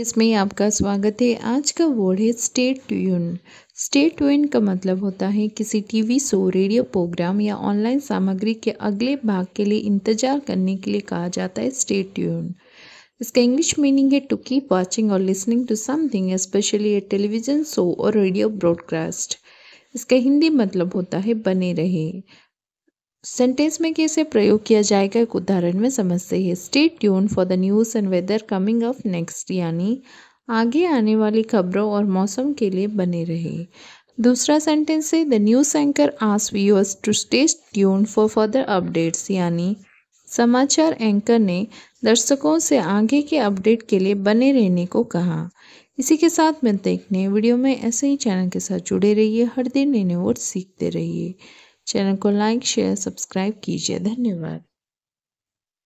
इसमें आपका स्वागत है आज का वर्ड है स्टेट ट्यून स्टेट ट्यून का मतलब होता है किसी टीवी शो रेडियो प्रोग्राम या ऑनलाइन सामग्री के अगले भाग के लिए इंतजार करने के लिए कहा जाता है स्टेट ट्यून इसका इंग्लिश मीनिंग है टू कीप वॉचिंग और listening to something specially a television show और रेडियो ब्रॉडकास्ट इसका हिंदी मतलब होता है बने रहे सेंटेंस में कैसे प्रयोग किया जाएगा एक उदाहरण में समझते हैं stay tune for the news and weather coming up next यानी आगे आने वाली खबरों और मौसम के लिए बने रहे दूसरा सेंटेंस है द न्यूज़ एंकर आस viewers to stay tune for further updates यानी समाचार एंकर ने दर्शकों से आगे के अपडेट के लिए बने रहने को कहा इसी के साथ मिलते एक नए वीडियो में ऐसे ही चैनल के साथ जुड़े रहिए हर दिन नए नए वर्ड सीखते रहिए चैनल को लाइक शेयर सब्सक्राइब कीजिए धन्यवाद